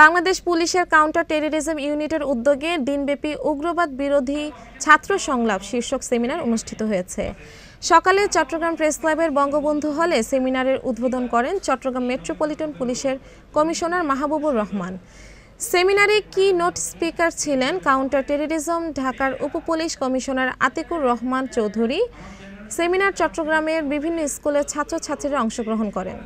বাংলাদেশ পুলিশের counter terrorism ইউনিটের উদ্যোগে দিনব্যাপী উগ্রবাদ বিরোধী ছাত্র সংলাপ শীর্ষক সেমিনার অনুষ্ঠিত হয়েছে সকালে চট্টগ্রাম প্রেস ক্লাবের বঙ্গবন্ধু হলে সেমিনারের উদ্বোধন করেন চট্টগ্রাম মেট্রোপলিটন পুলিশের কমিশনার মাহবুবুর রহমান সেমিনারে কি নোট স্পিকার ছিলেন কাউন্টার টেরোরিজম ঢাকার উপপুলিশ কমিশনার আতিকুর রহমান চৌধুরী সেমিনার চট্টগ্রামের বিভিন্ন স্কুলের ছাত্রছাত্রীরা অংশগ্রহণ করেন